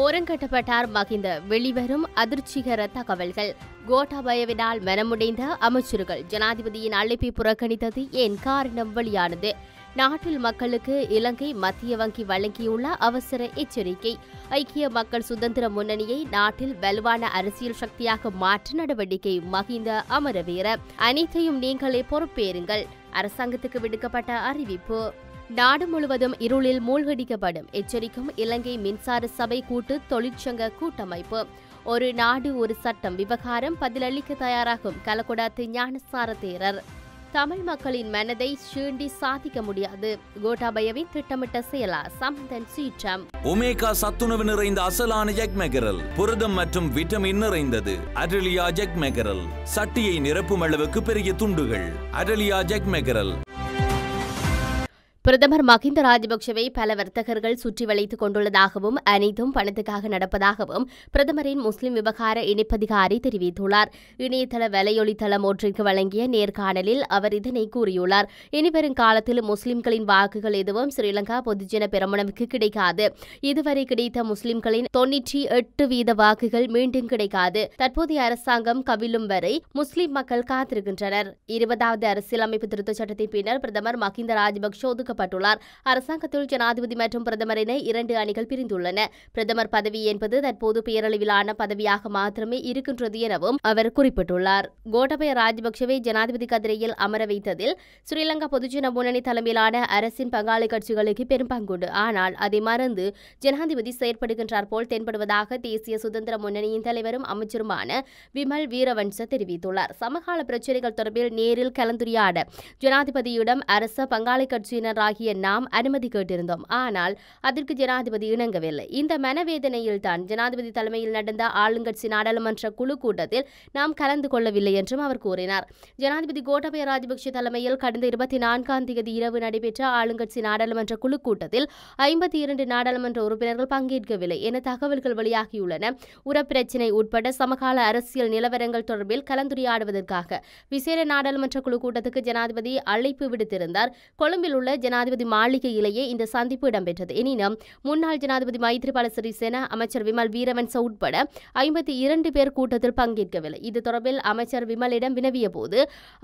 ஓரங்கட்டப்பட்டார் மகிந்த வெளிவரும் அதிர்ச்சிகர தகவல்கள் கோட்டாபயவினால் மனமுடைந்த அமைச்சர்கள் ஜனாதிபதியின் அழைப்பை புறக்கணித்தது ஏன் காரணம் வெளியானது நாட்டில் மக்களுக்கு இலங்கை மத்திய வங்கி வழங்கியுள்ள அவசர எச்சரிக்கை ஐக்கிய மக்கள் சுதந்திர முன்னணியை நாட்டில் வலுவான அரசியல் சக்தியாக மாற்ற நடவடிக்கை மகிந்த அமரவீர அனைத்தையும் நீங்களே பொறுப்பேறுங்கள் அரசாங்கத்துக்கு விடுக்கப்பட்ட அறிவிப்பு நாடு முழுவதும் இருளில் மூழ்கடிக்கப்படும் எச்சரிக்கும் இலங்கை மின்சார சபை கூட்டு தொழிற்சங்க கூட்டமைப்பு ஒரு நாடு ஒரு சட்டம் விவகாரம் பதிலளிக்க தயாராகும் கலக்குடாத்து ஞானசார தேரர் தமிழ் மக்களின் மனதை சீண்டி சாதிக்க முடியாது கோட்டாபயவின் திட்டமிட்ட செயலா சம்பந்தன் சீற்றம் ஒமேகா சத்துணவு நிறைந்த அசலான ஜெக் மெகரல் புரதம் மற்றும் விட்டமின் நிறைந்தது அடலியா ஜெக் மெகரல் சட்டியை நிரப்பும் அளவுக்கு பெரிய துண்டுகள் அடலியா ஜெக் மெகரல் பிரதமர் மகிந்த ராஜபக்சவை பல வர்த்தகர்கள் சுற்றி வளைத்துக் கொண்டுள்ளதாகவும் அனைத்தும் பணத்துக்காக நடப்பதாகவும் பிரதமரின் முஸ்லிம் விவகார இணைப்பதிகாரி தெரிவித்துள்ளார் இணையதள வலையொலித்தளம் ஒன்றிற்கு வழங்கிய நேர்காணலில் அவர் இதனை கூறியுள்ளார் இனிவரும் காலத்தில் முஸ்லிம்களின் வாக்குகள் எதுவும் ஸ்ரீலங்கா பொதுஜன பெருமனவுக்கு கிடைக்காது இதுவரை கிடைத்த முஸ்லிம்களின் தொன்னூற்றி எட்டு வீத வாக்குகள் மீண்டும் கிடைக்காது தற்போதைய அரசாங்கம் கவிழும் வரை முஸ்லிம் மக்கள் காத்திருக்கின்றனர் இருபதாவது அரசியலமைப்பு திருத்தச் சட்டத்தின் பின்னர் பிரதமர் மகிந்த ராஜபக்ஷ ஒதுக்கப்பட்டார் நியமிக்கப்பட்டுள்ளார் அரசாங்கத்தில் ஜனாதிபதி மற்றும் பிரதமர் என இரண்டு அணிகள் பிரிந்துள்ளன பிரதமர் பதவி என்பது தற்போது பேரளவிலான பதவியாக மாத்திரமே இருக்கின்றது எனவும் அவர் குறிப்பிட்டுள்ளார் கோட்டபய ராஜபக்சவை ஜனாதிபதி கதிரையில் அமர வைத்ததில் ஸ்ரீலங்கா பொதுஜன முன்னணி தலைமையிலான அரசின் பங்காளி கட்சிகளுக்கு பெரும் பங்குண்டு ஆனால் அதை மறந்து ஜனாதிபதி செயற்படுகின்றார் போல் தென்படுவதாக தேசிய சுதந்திர முன்னணியின் தலைவரும் அமைச்சருமான விமல் வீரவன்ச தெரிவித்துள்ளார் சமகால பிரச்சினைகள் தொடர்பில் நேரில் கலந்துரையாட ஜனாதிபதியிடம் அரச பங்காளி கட்சியினர் ஆகிய நாம் அனுமதி கேட்டிருந்தோம் ஆனால் அதற்கு ஜனாதிபதி இணங்கவில்லை இந்த மனவேதனையில் தான் ஜனாதிபதி தலைமையில் நடந்த ஆளுங்கட்சி நாடாளுமன்ற குழு கூட்டத்தில் நாம் கலந்து கொள்ளவில்லை என்றும் அவர் கூறினார் ஜனாதிபதி கோட்டபய ராஜபக்ஷ தலைமையில் கடந்த இருபத்தி நான்காம் தேதி இரவு நடைபெற்ற ஆளுங்கட்சி நாடாளுமன்ற குழு கூட்டத்தில் ஐம்பத்தி இரண்டு நாடாளுமன்ற உறுப்பினர்கள் பங்கேற்கவில்லை என தகவல்கள் வெளியாகியுள்ளன பிரச்சினை உட்பட சமகால அரசியல் நிலவரங்கள் தொடர்பில் கலந்துரையாடுவதற்காக விசேட நாடாளுமன்ற குழு கூட்டத்துக்கு ஜனாதிபதி அழைப்பு விடுத்திருந்தார் கொழும்பில் உள்ள ஜனா ஜனாதிபதி மாளிகையிலேயே இந்த சந்திப்பு இடம்பெற்றது எனினும் முன்னாள் ஜனாதிபதி மைத்ரிபால சிறிசேனா அமைச்சர் விமல் வீரவன்ச உட்பட ஐம்பத்தி இரண்டு பேர் கூட்டத்தில் பங்கேற்கவில்லை இது தொடர்பில் அமைச்சர் விமலிடம் வினவிய போது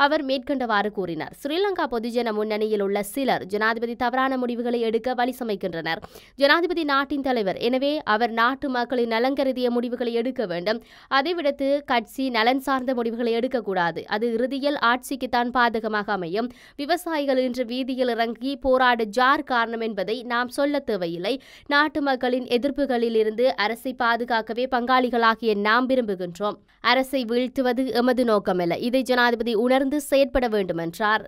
அவர் மேற்கண்டவாறு கூறினார் ஸ்ரீலங்கா பொதுஜன முன்னணியில் உள்ள சிலர் ஜனாதிபதி தவறான முடிவுகளை எடுக்க வழி சமைக்கின்றனர் ஜனாதிபதி நாட்டின் தலைவர் எனவே அவர் நாட்டு மக்களின் நலங்கருதிய முடிவுகளை எடுக்க வேண்டும் அதைவிடத்து கட்சி நலன் சார்ந்த முடிவுகளை எடுக்கக்கூடாது அது இறுதியில் ஆட்சிக்குத்தான் பாதகமாக அமையும் விவசாயிகள் இன்று வீதியில் இறங்கி போராடு ஜார் காரணம் என்பதை நாம் சொல்ல தேவையில்லை நாட்டு மக்களின் எதிர்ப்புகளில் இருந்து அரசை பாதுகாக்கவே பங்காளிகளாகிய நாம் விரும்புகின்றோம் அரசை வீழ்த்துவது எமது நோக்கமல்ல இதை ஜனாதிபதி உணர்ந்து செயற்பட வேண்டும் என்றார்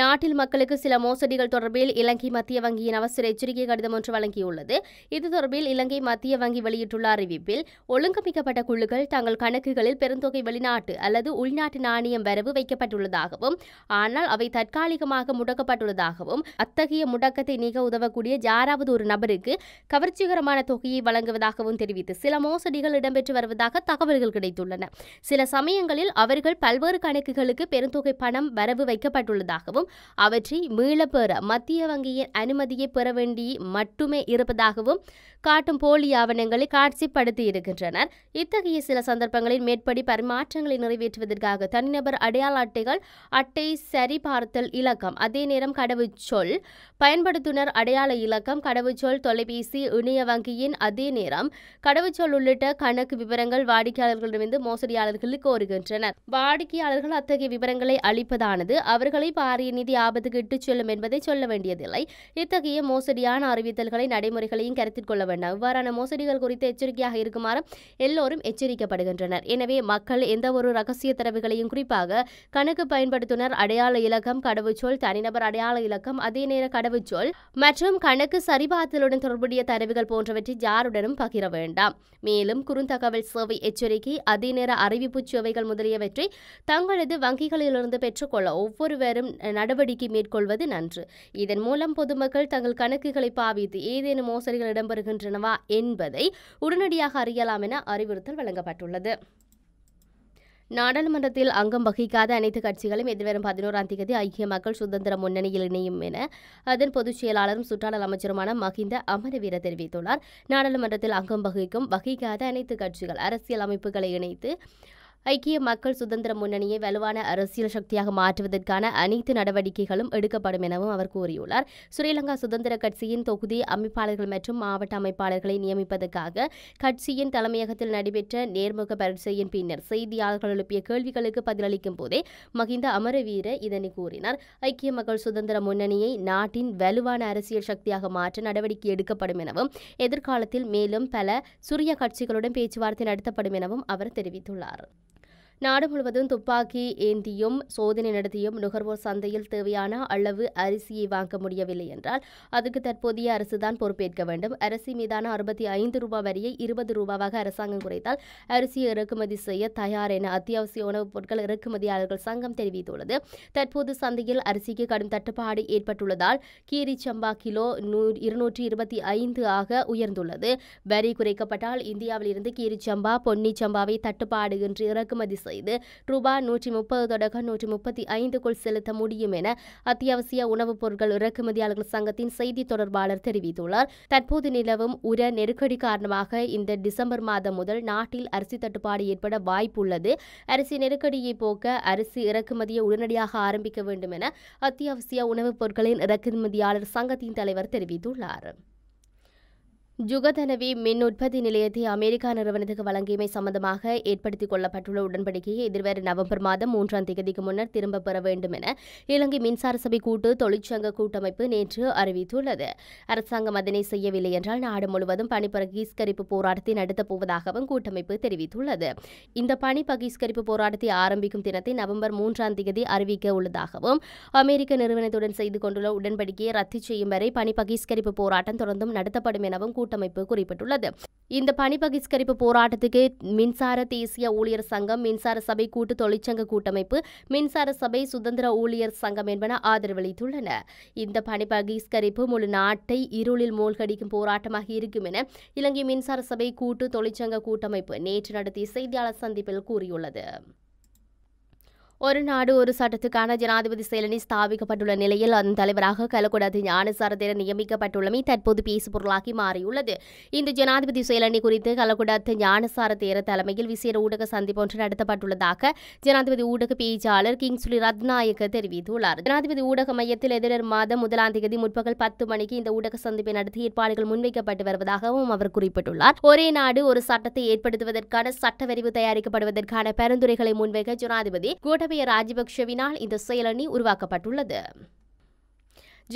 நாட்டில் மக்களுக்கு சில மோசடிகள் தொடர்பில் இலங்கை மத்திய வங்கியின் அவசர எச்சரிக்கை கடிதம் ஒன்று வழங்கியுள்ளது இது தொடர்பில் இலங்கை மத்திய வங்கி வெளியிட்டுள்ள அறிவிப்பில் ஒழுங்கமைக்கப்பட்ட குழுக்கள் தங்கள் கணக்குகளில் பெருந்தொகை வெளிநாட்டு அல்லது உள்நாட்டு நாணயம் வரவு வைக்கப்பட்டுள்ளதாகவும் ஆனால் அவை தற்காலிகமாக முடக்கப்பட்டுள்ளதாகவும் அத்தகைய முடக்கத்தை நீக்க உதவக்கூடிய யாராவது ஒரு நபருக்கு கவர்ச்சிகரமான தொகையை வழங்குவதாகவும் தெரிவித்து சில மோசடிகள் இடம்பெற்று வருவதாக தகவல்கள் கிடைத்துள்ளன சில சமயங்களில் அவர்கள் பல்வேறு கணக்குகளுக்கு பெருந்தொகை பணம் வரவு வைக்கப்பட்டுள்ளதாகவும் இருப்பதாகவும் அவற்றை மீளப்பெற மத்திய வங்கியின் அனுமதியை பெற வேண்டி மட்டுமே இருப்பதாகவும் காட்டும் போலி ஆவணங்களை காட்சிப்படுத்தி இருக்கின்றனர் இத்தகைய சில சந்தர்ப்பங்களில் மேற்படி பரிமாற்றங்களை நிறைவேற்றுவதற்காக தனிநபர் அடையாள அட்டைகள் அட்டை சரிபார்த்தல் இலக்கம் அதே நேரம் கடவுச்சொல் பயன்படுத்துனர் அடையாள இலக்கம் கடவுச்சொல் தொலைபேசி இணைய வங்கியின் அதே நேரம் கடவுச்சொல் உள்ளிட்ட கணக்கு விவரங்கள் வாடிக்கையாளர்களிடமிருந்து மோசடியாளர்களுக்கு கோருகின்றனர் வாடிக்கையாளர்கள் அத்தகைய விவரங்களை அளிப்பதானது அவர்களை பாரிய நிதி ஆபத்துக்கு இட்டுச் செல்லும் என்பதை சொல்ல வேண்டியதில்லை இத்தகைய மோசடியான அறிவித்தல்களை நடைமுறைகளையும் கருத்தில் கொள்ள வேண்டாம் இவ்வாறான மோசடிகள் குறித்து எச்சரிக்கையாக இருக்குமாறு எல்லோரும் எச்சரிக்கப்படுகின்றனர் எனவே மக்கள் எந்த ஒரு ரகசிய தரவுகளையும் குறிப்பாக கணக்கு பயன்படுத்துனர் அடையாள இலக்கம் கடவுச்சொல் தனிநபர் அடையாள இலக்கம் அதே நேர கடவுச்சொல் மற்றும் கணக்கு சரிபார்த்தலுடன் தொடர்புடைய தரவுகள் போன்றவற்றை யாருடனும் பகிர வேண்டாம் மேலும் குறுந்தகவல் சேவை எச்சரிக்கை அதே நேர அறிவிப்பு சேவைகள் முதலியவற்றை தங்களது வங்கிகளிலிருந்து பெற்றுக்கொள்ள ஒவ்வொருவரும் நடவடிக்கை மேற்கொள்வது நன்று இதன் மூலம் பொதுமக்கள் தங்கள் கணக்குகளை பாவித்து ஏதேனும் மோசடிகள் இடம்பெறுகின்றனவா என்பதை உடனடியாக அறியலாம் என அறிவுறுத்தல் வழங்கப்பட்டுள்ளது நாடாளுமன்றத்தில் அங்கம் வகிக்காத அனைத்து கட்சிகளும் எதிர்வரும் பதினோராம் தேதி ஐக்கிய மக்கள் சுதந்திர முன்னணியில் இணையும் என அதன் பொதுச் செயலாளரும் சுற்றாடல் அமைச்சருமான மஹிந்த அமரவீர தெரிவித்துள்ளார் நாடாளுமன்றத்தில் அங்கம் வகிக்கும் வகிக்காத அனைத்து கட்சிகள் அரசியல் அமைப்புகளை இணைத்து ஐக்கிய மக்கள் சுதந்திர முன்னணியை வலுவான அரசியல் சக்தியாக மாற்றுவதற்கான அனைத்து நடவடிக்கைகளும் எடுக்கப்படும் எனவும் அவர் கூறியுள்ளார் ஸ்ரீலங்கா சுதந்திர கட்சியின் தொகுதி அமைப்பாளர்கள் மற்றும் மாவட்ட அமைப்பாளர்களை நியமிப்பதற்காக கட்சியின் தலைமையகத்தில் நடைபெற்ற நேர்முக பரீட்சையின் பின்னர் செய்தியாளர்கள் எழுப்பிய கேள்விகளுக்கு பதிலளிக்கும் போதே மகிந்த அமரவீர இதனை கூறினார் ஐக்கிய மக்கள் சுதந்திர முன்னணியை நாட்டின் வலுவான அரசியல் சக்தியாக மாற்ற நடவடிக்கை எடுக்கப்படும் எனவும் எதிர்காலத்தில் மேலும் பல சுரிய கட்சிகளுடன் பேச்சுவார்த்தை நடத்தப்படும் எனவும் அவர் தெரிவித்துள்ளார் நாடு முழுவதும் துப்பாக்கி ஏந்தியும் சோதனை நடத்தியும் நுகர்வோர் சந்தையில் தேவையான அளவு அரிசியை வாங்க முடியவில்லை என்றால் அதுக்கு தற்போதைய அரசுதான் பொறுப்பேற்க வேண்டும் அரிசி மீதான அறுபத்தி ஐந்து ரூபாய் வரியை இருபது ரூபாவாக அரசாங்கம் குறைத்தால் அரிசியை இறக்குமதி செய்ய தயார் என அத்தியாவசிய உணவுப் பொருட்கள் இறக்குமதியாளர்கள் சங்கம் தெரிவித்துள்ளது தற்போது சந்தையில் அரிசிக்கு கடும் தட்டுப்பாடு ஏற்பட்டுள்ளதால் கீரி சம்பா கிலோ இருநூற்றி இருபத்தி ஐந்து ஆக உயர்ந்துள்ளது வரி குறைக்கப்பட்டால் இந்தியாவிலிருந்து இருந்து கீரி சம்பா பொன்னி சம்பாவை தட்டுப்பாடு இன்றி இறக்குமதி செய்ய செய்து ரூபாய் நூற்றி முப்பது தொடக்க நூற்றி முப்பத்தி ஐந்துக்குள் செலுத்த முடியும் என அத்தியாவசிய உணவுப் பொருட்கள் இறக்குமதியாளர்கள் சங்கத்தின் செய்தி தொடர்பாளர் தெரிவித்துள்ளார் தற்போது நிலவும் உர நெருக்கடி காரணமாக இந்த டிசம்பர் மாதம் முதல் நாட்டில் அரிசி தட்டுப்பாடு ஏற்பட வாய்ப்புள்ளது அரிசி நெருக்கடியை போக்க அரிசி இறக்குமதியை உடனடியாக ஆரம்பிக்க வேண்டும் என அத்தியாவசிய உணவுப் பொருட்களின் இறக்குமதியாளர் சங்கத்தின் தலைவர் தெரிவித்துள்ளார் ஜுகதனவி மின் உற்பத்தி நிலையத்தை அமெரிக்கா நிறுவனத்துக்கு வழங்கியமை சம்பந்தமாக ஏற்படுத்திக் கொள்ளப்பட்டுள்ள உடன்படிக்கையை எதிர்வரும் நவம்பர் மாதம் மூன்றாம் தேதிக்கு முன்னர் திரும்பப் பெற வேண்டும் என இலங்கை மின்சார சபை கூட்டு தொழிற்சங்க கூட்டமைப்பு நேற்று அறிவித்துள்ளது அரசாங்கம் அதனை செய்யவில்லை என்றால் நாடு முழுவதும் பணி பகிஷ்கரிப்பு போராட்டத்தை நடத்தப் போவதாகவும் கூட்டமைப்பு தெரிவித்துள்ளது இந்த பணி பகிஷ்கரிப்பு போராட்டத்தை ஆரம்பிக்கும் தினத்தை நவம்பர் மூன்றாம் தேதி அறிவிக்க உள்ளதாகவும் அமெரிக்க நிறுவனத்துடன் செய்து கொண்டுள்ள உடன்படிக்கையை ரத்து செய்யும் வரை பணி பகிஷ்கரிப்பு போராட்டம் தொடர்ந்தும் நடத்தப்படும் எனவும் கூட்டமைப்பு குறிப்பிட்டுள்ளது இந்த பணி பகிஷ்கரிப்பு போராட்டத்துக்கு மின்சார தேசிய ஊழியர் சங்கம் மின்சார சபை கூட்டு தொழிற்சங்க கூட்டமைப்பு மின்சார சபை சுதந்திர ஊழியர் சங்கம் என்பன ஆதரவளித்துள்ளன இந்த பணி பகிஷ்கரிப்பு முழு நாட்டை இருளில் மூழ்கடிக்கும் போராட்டமாக இருக்கும் என இலங்கை மின்சார சபை கூட்டு தொழிற்சங்க கூட்டமைப்பு நேற்று நடத்திய செய்தியாளர் சந்திப்பில் கூறியுள்ளது ஒரு நாடு ஒரு சட்டத்துக்கான ஜனாதிபதி செயலணி ஸ்தாபிக்கப்பட்டுள்ள நிலையில் அதன் தலைவராக கலக்கூடாது ஞானசாரதேர நியமிக்கப்பட்டுள்ளமை தற்போது பேசு பொருளாகி மாறியுள்ளது இந்த ஜனாதிபதி செயலணி குறித்து கலக்கூடாது ஞானசாரதேர தலைமையில் விசேட ஊடக சந்திப்பு ஒன்று நடத்தப்பட்டுள்ளதாக ஜனாதிபதி ஊடக பேச்சாளர் கிங்ஸ்லி ரத்நாயக்க தெரிவித்துள்ளார் ஜனாதிபதி ஊடக மையத்தில் எதிரர் மாதம் முதலாம் தேதி முற்பகல் பத்து மணிக்கு இந்த ஊடக சந்திப்பை நடத்தி ஏற்பாடுகள் முன்வைக்கப்பட்டு வருவதாகவும் அவர் குறிப்பிட்டுள்ளார் ஒரே நாடு ஒரு சட்டத்தை ஏற்படுத்துவதற்கான சட்டவரிவு தயாரிக்கப்படுவதற்கான பரிந்துரைகளை முன்வைக்க ஜனாதிபதி கூட்ட கோத்தபய ராஜபக்ஷவினால் இந்த செயலணி உருவாக்கப்பட்டுள்ளது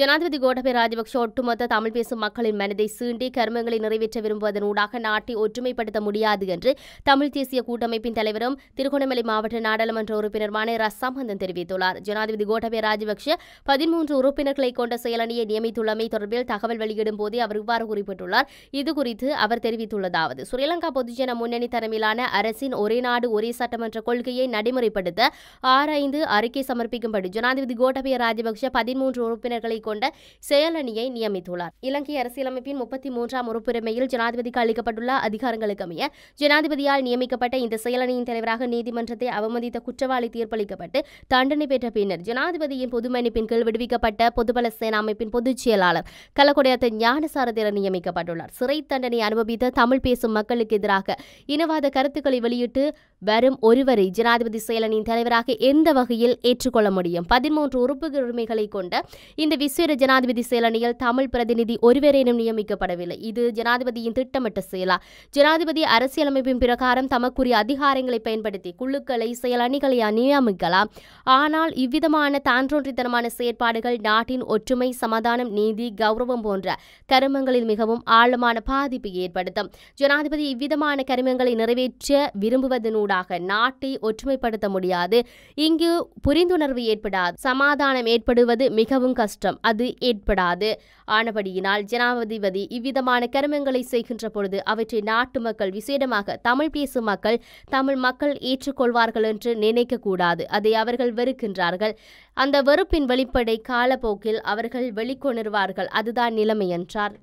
ஜனாதிபதி கோடபே ராஜபக்ஷ ஒட்டுமொத்த தமிழ் பேசும் மக்களின் மனதை சீண்டி கர்மங்களை நிறைவேற்ற விரும்புவதனூடாக நாட்டை ஒற்றுமைப்படுத்த முடியாது என்று தமிழ் தேசிய கூட்டமைப்பின் தலைவரும் திருகோணமலை மாவட்ட நாடாளுமன்ற உறுப்பினருமான ரசாமந்தன் தெரிவித்துள்ளார் ஜனாதிபதி கோடபே ராஜபக்ஷ பதிமூன்று உறுப்பினர்களை கொண்ட செயலணியை நியமித்துள்ளமை தொடர்பில் தகவல் வெளியிடும் போதே அவர் இவ்வாறு குறிப்பிட்டுள்ளார் இதுகுறித்து அவர் தெரிவித்துள்ளதாவது ஸ்ரீலங்கா பொதுஜன முன்னணி தலைமையிலான அரசின் ஒரே நாடு ஒரே சட்டமன்ற கொள்கையை நடைமுறைப்படுத்த ஆராய்ந்து அறிக்கை சமர்ப்பிக்கும்படி ஜனாதிபதி கோட்டபய ராஜபக்ச பதிமூன்று உறுப்பினர்களை கொண்ட செயலணியை நியமித்துள்ளார் இலங்கை அரசியலமைப்பின் முப்பத்தி மூன்றாம் உறுப்புரிமையில் ஜனாதிபதிக்கு அளிக்கப்பட்டுள்ள அதிகாரங்களுக்கு அமைய ஜனாதிபதியால் நியமிக்கப்பட்ட இந்த செயலணியின் தலைவராக நீதிமன்றத்தை அவமதித்த குற்றவாளி தீர்ப்பளிக்கப்பட்டு தண்டனை பெற்ற பின்னர் ஜனாதிபதியின் பொதுமன்னிப்பின் கீழ் விடுவிக்கப்பட்ட பொதுபல சேனா அமைப்பின் பொதுச் செயலாளர் கலக்குடையாத்த ஞானசாரதிர நியமிக்கப்பட்டுள்ளார் சிறை தண்டனை அனுபவித்த தமிழ் பேசும் மக்களுக்கு எதிராக இனவாத கருத்துக்களை வெளியிட்டு வரும் ஒருவரை ஜனாதிபதி செயலனின் தலைவராக எந்த வகையில் ஏற்றுக்கொள்ள முடியும் பதிமூன்று உறுப்பு உரிமைகளை கொண்ட இந்த விசேட ஜனாதிபதி செயலணியில் தமிழ் பிரதிநிதி ஒருவரேனும் நியமிக்கப்படவில்லை இது ஜனாதிபதியின் திட்டமிட்ட செயலா ஜனாதிபதி அரசியலமைப்பின் பிரகாரம் தமக்குரிய அதிகாரங்களை பயன்படுத்தி குழுக்களை செயலணிகளை நியமிக்கலாம் ஆனால் இவ்விதமான தான்றோன்றித்தனமான செயற்பாடுகள் நாட்டின் ஒற்றுமை சமாதானம் நீதி கௌரவம் போன்ற கருமங்களில் மிகவும் ஆழமான பாதிப்பை ஏற்படுத்தும் ஜனாதிபதி இவ்விதமான கருமங்களை நிறைவேற்ற விரும்புவதனூடாக நாட்டை ஒற்றுமைப்படுத்த முடியாது இங்கு புரிந்துணர்வு ஏற்படாது சமாதானம் ஏற்படுவது மிகவும் கஷ்டம் மூலம் அது ஏற்படாது ஆனபடியினால் ஜனாதிபதி இவ்விதமான கருமங்களை செய்கின்ற பொழுது அவற்றை நாட்டு மக்கள் விசேடமாக தமிழ் பேசும் மக்கள் தமிழ் மக்கள் ஏற்றுக்கொள்வார்கள் என்று நினைக்கக்கூடாது அதை அவர்கள் வெறுக்கின்றார்கள் அந்த வெறுப்பின் வெளிப்படை காலப்போக்கில் அவர்கள் வெளிக்கொணர்வார்கள் அதுதான் நிலைமை என்றார்